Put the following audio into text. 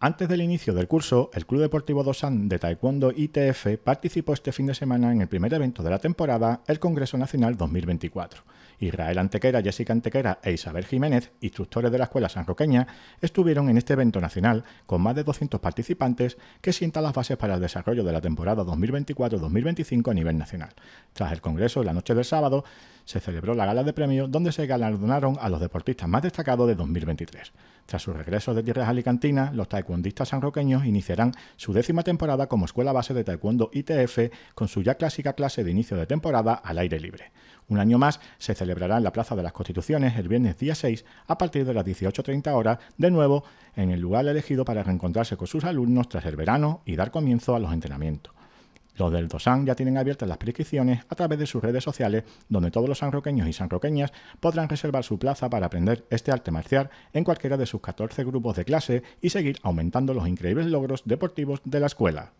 Antes del inicio del curso, el Club Deportivo Dosan de Taekwondo ITF participó este fin de semana en el primer evento de la temporada, el Congreso Nacional 2024. Israel Antequera, Jessica Antequera e Isabel Jiménez, instructores de la Escuela Sanroqueña, estuvieron en este evento nacional con más de 200 participantes que sienta las bases para el desarrollo de la temporada 2024-2025 a nivel nacional. Tras el Congreso, la noche del sábado, se celebró la gala de premios donde se galardonaron a los deportistas más destacados de 2023. Tras su regreso de tierras alicantinas, los taekwondistas sanroqueños iniciarán su décima temporada como escuela base de taekwondo ITF con su ya clásica clase de inicio de temporada al aire libre. Un año más se celebrará en la Plaza de las Constituciones el viernes día 6 a partir de las 18.30 horas, de nuevo en el lugar elegido para reencontrarse con sus alumnos tras el verano y dar comienzo a los entrenamientos. Los del Dosan ya tienen abiertas las prescripciones a través de sus redes sociales, donde todos los sanroqueños y sanroqueñas podrán reservar su plaza para aprender este arte marcial en cualquiera de sus 14 grupos de clase y seguir aumentando los increíbles logros deportivos de la escuela.